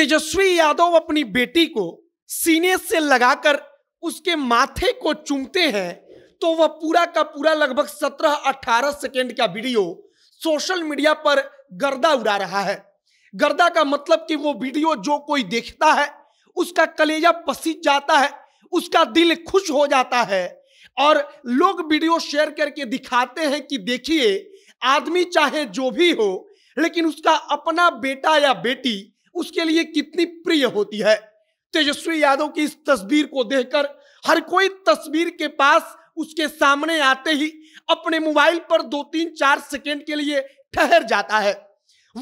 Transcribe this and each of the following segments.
तेजस्वी यादव अपनी बेटी को सीने से लगाकर उसके माथे को चूमते हैं तो वह पूरा का पूरा लगभग 17-18 सेकेंड का वीडियो सोशल मीडिया पर गर्दा उड़ा रहा है गर्दा का मतलब कि वो वीडियो जो कोई देखता है उसका कलेजा पसीज जाता है उसका दिल खुश हो जाता है और लोग वीडियो शेयर करके दिखाते हैं कि देखिए आदमी चाहे जो भी हो लेकिन उसका अपना बेटा या बेटी उसके लिए कितनी प्रिय होती है तेजस्वी यादव की इस तस्वीर को देखकर हर कोई तस्वीर के पास उसके सामने आते ही अपने मोबाइल पर दो तीन चार सेकेंड के लिए ठहर जाता है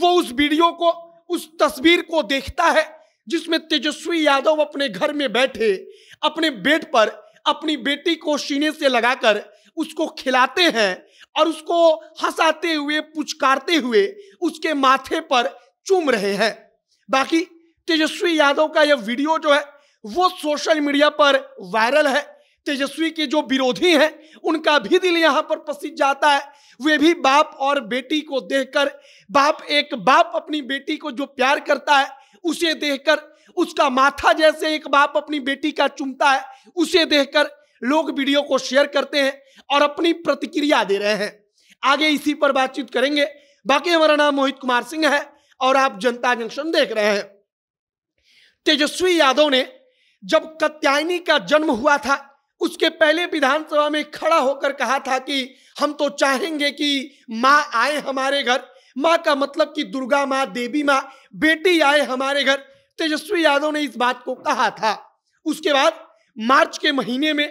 वो उस वीडियो को उस तस्वीर को देखता है जिसमें तेजस्वी यादव अपने घर में बैठे अपने बेड पर अपनी बेटी को सीने से लगाकर उसको खिलाते हैं और उसको हंसाते हुए पुचकारते हुए उसके माथे पर चूम रहे हैं बाकी तेजस्वी यादव का यह वीडियो जो है वो सोशल मीडिया पर वायरल है तेजस्वी के जो विरोधी हैं उनका भी दिल यहाँ पर पसीज जाता है वे भी बाप और बेटी को देखकर बाप एक बाप अपनी बेटी को जो प्यार करता है उसे देखकर उसका माथा जैसे एक बाप अपनी बेटी का चुमता है उसे देखकर लोग वीडियो को शेयर करते हैं और अपनी प्रतिक्रिया दे रहे हैं आगे इसी पर बातचीत करेंगे बाकी हमारा नाम मोहित कुमार सिंह है और आप जनता जंक्शन देख रहे हैं तेजस्वी यादव ने जब कत्यायनी का जन्म हुआ था उसके पहले विधानसभा में खड़ा होकर कहा था कि हम तो चाहेंगे कि माँ आए हमारे घर माँ का मतलब कि दुर्गा माँ देवी माँ बेटी आए हमारे घर तेजस्वी यादव ने इस बात को कहा था उसके बाद मार्च के महीने में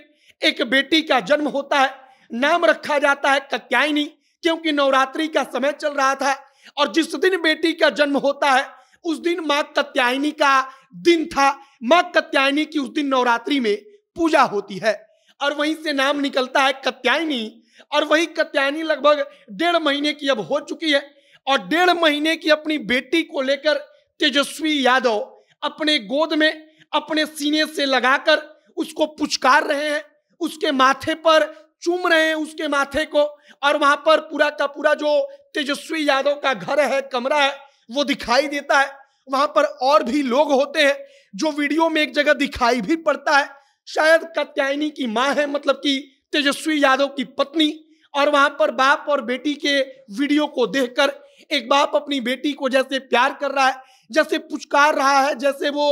एक बेटी का जन्म होता है नाम रखा जाता है कत्यायनी क्योंकि नवरात्रि का समय चल रहा था और जिस दिन बेटी का जन्म होता है उस दिन माँ कत्यायनी का दिन था माँ कत्यायनी की उस दिन नवरात्रि में पूजा होती है और वहीं से नाम निकलता है कत्यायनी और वही कत्यायनी लगभग डेढ़ महीने की अब हो चुकी है और डेढ़ महीने की अपनी बेटी को लेकर तेजस्वी यादव अपने गोद में अपने सीने से लगाकर उसको पुचकार रहे हैं उसके माथे पर चूम रहे हैं उसके माथे को और वहां पर पूरा का पूरा जो तेजस्वी यादव का घर है कमरा है वो दिखाई देता है वहां पर और भी लोग होते हैं जो वीडियो में एक जगह दिखाई भी पड़ता है शायद कत्यायनी की माँ है मतलब कि तेजस्वी यादव की पत्नी और वहां पर बाप और बेटी के वीडियो को देखकर एक बाप अपनी बेटी को जैसे प्यार कर रहा है जैसे पुचकार रहा है जैसे वो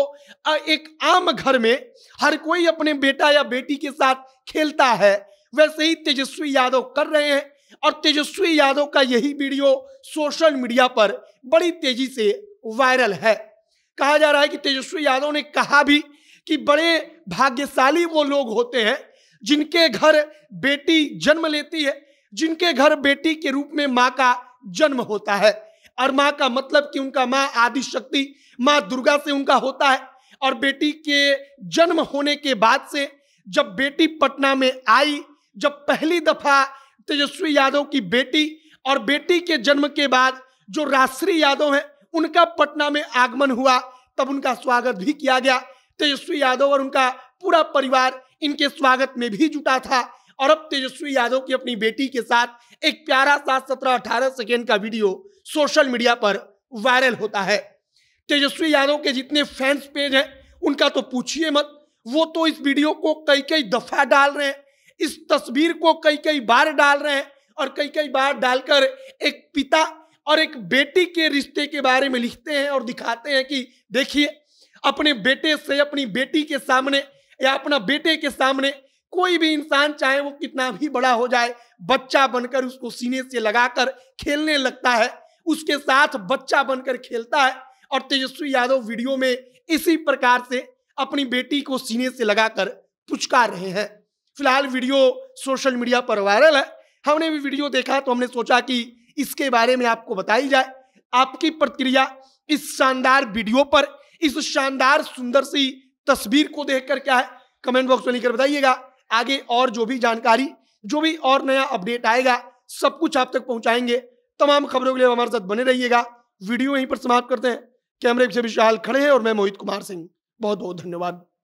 एक आम घर में हर कोई अपने बेटा या बेटी के साथ खेलता है वैसे ही तेजस्वी यादव कर रहे हैं और तेजस्वी यादव का यही वीडियो सोशल मीडिया पर बड़ी तेजी से वायरल है कहा जा रहा है कि तेजस्वी यादव ने कहा भी कि बड़े भाग्यशाली वो लोग होते हैं जिनके घर बेटी जन्म लेती है जिनके घर बेटी के रूप में माँ का जन्म होता है और माँ का मतलब कि उनका माँ आदिशक्ति माँ दुर्गा से उनका होता है और बेटी के जन्म होने के बाद से जब बेटी पटना में आई जब पहली दफा तेजस्वी यादव की बेटी और बेटी के जन्म के बाद जो राश्री यादव है उनका पटना में आगमन हुआ तब उनका स्वागत भी किया गया तेजस्वी यादव और उनका पूरा परिवार इनके स्वागत में भी जुटा था और अब तेजस्वी यादव की अपनी बेटी के साथ एक प्यारा सा सत्रह अठारह सेकेंड का वीडियो सोशल मीडिया पर वायरल होता है तेजस्वी यादव के जितने फैंस पेज हैं उनका तो पूछिए मत वो तो इस वीडियो को कई कई दफा डाल रहे हैं इस तस्वीर को कई कई बार डाल रहे हैं और कई कई बार डालकर एक पिता और एक बेटी के रिश्ते के बारे में लिखते हैं और दिखाते हैं कि देखिए अपने बेटे से अपनी बेटी के सामने या अपना बेटे के सामने कोई भी इंसान चाहे वो कितना भी बड़ा हो जाए बच्चा बनकर उसको सीने से लगाकर खेलने लगता है उसके साथ बच्चा बनकर खेलता है और तेजस्वी यादव वीडियो में इसी प्रकार से अपनी बेटी को सीने से लगाकर पुचकार रहे हैं फिलहाल वीडियो सोशल मीडिया पर वायरल है हमने भी वीडियो देखा तो हमने सोचा कि इसके बारे में आपको बताई जाए आपकी प्रतिक्रिया इस शानदार वीडियो पर इस शानदार सुंदर सी तस्वीर को देख कर क्या है कमेंट बॉक्स में लिखकर बताइएगा आगे और जो भी जानकारी जो भी और नया अपडेट आएगा सब कुछ आप तक पहुंचाएंगे तमाम खबरों के लिए हमारे साथ बने रहिएगा वीडियो यहीं पर समाप्त करते हैं कैमरे से विशाल खड़े हैं और मैं मोहित कुमार सिंह बहुत बहुत धन्यवाद